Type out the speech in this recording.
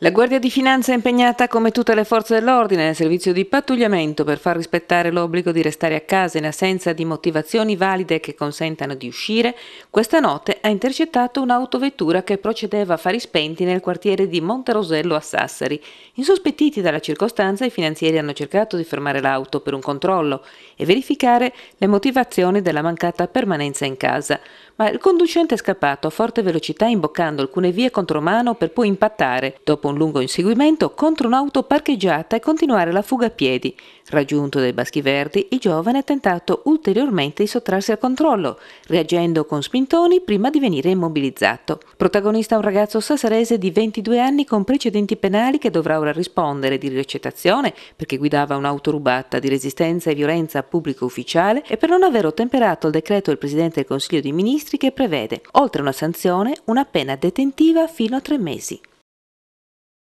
La Guardia di Finanza è impegnata come tutte le forze dell'ordine nel servizio di pattugliamento per far rispettare l'obbligo di restare a casa in assenza di motivazioni valide che consentano di uscire. Questa notte ha intercettato un'autovettura che procedeva a fari spenti nel quartiere di Monterosello a Sassari. Insospettiti dalla circostanza, i finanzieri hanno cercato di fermare l'auto per un controllo e verificare le motivazioni della mancata permanenza in casa. Ma il conducente è scappato a forte velocità imboccando alcune vie contromano per poi impattare dopo un lungo inseguimento, contro un'auto parcheggiata e continuare la fuga a piedi. Raggiunto dai baschi verdi, il giovane ha tentato ulteriormente di sottrarsi al controllo, reagendo con spintoni prima di venire immobilizzato. Protagonista un ragazzo sassarese di 22 anni con precedenti penali che dovrà ora rispondere di ricettazione perché guidava un'auto rubata di resistenza e violenza a pubblico ufficiale e per non aver ottemperato il decreto del Presidente del Consiglio dei Ministri che prevede, oltre a una sanzione, una pena detentiva fino a tre mesi.